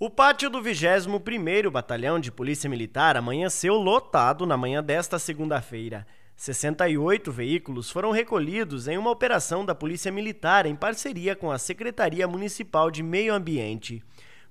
O pátio do 21º Batalhão de Polícia Militar amanheceu lotado na manhã desta segunda-feira. 68 veículos foram recolhidos em uma operação da Polícia Militar em parceria com a Secretaria Municipal de Meio Ambiente.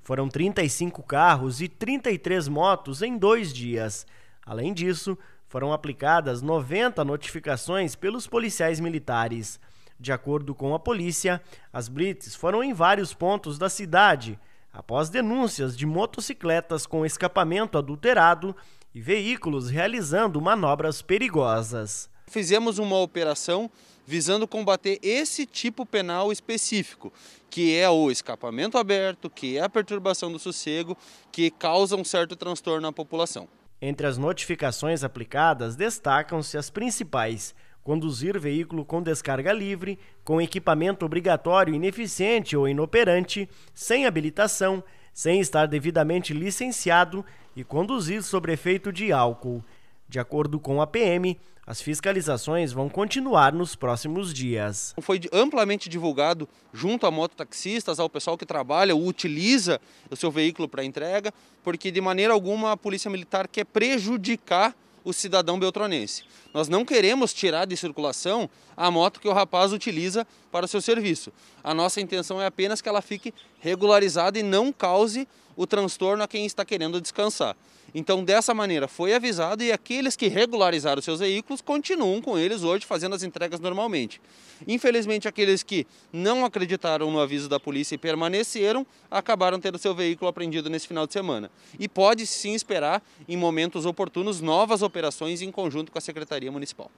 Foram 35 carros e 33 motos em dois dias. Além disso, foram aplicadas 90 notificações pelos policiais militares. De acordo com a polícia, as blitz foram em vários pontos da cidade após denúncias de motocicletas com escapamento adulterado e veículos realizando manobras perigosas. Fizemos uma operação visando combater esse tipo penal específico, que é o escapamento aberto, que é a perturbação do sossego, que causa um certo transtorno à população. Entre as notificações aplicadas, destacam-se as principais conduzir veículo com descarga livre, com equipamento obrigatório ineficiente ou inoperante, sem habilitação, sem estar devidamente licenciado e conduzir sobre efeito de álcool. De acordo com a PM, as fiscalizações vão continuar nos próximos dias. Foi amplamente divulgado junto a mototaxistas, ao pessoal que trabalha ou utiliza o seu veículo para entrega, porque de maneira alguma a Polícia Militar quer prejudicar o cidadão beltronense. Nós não queremos tirar de circulação a moto que o rapaz utiliza para o seu serviço. A nossa intenção é apenas que ela fique regularizada e não cause o transtorno a quem está querendo descansar. Então, dessa maneira, foi avisado e aqueles que regularizaram seus veículos continuam com eles hoje fazendo as entregas normalmente. Infelizmente, aqueles que não acreditaram no aviso da polícia e permaneceram acabaram tendo seu veículo apreendido nesse final de semana. E pode sim esperar, em momentos oportunos, novas operações em conjunto com a Secretaria Municipal.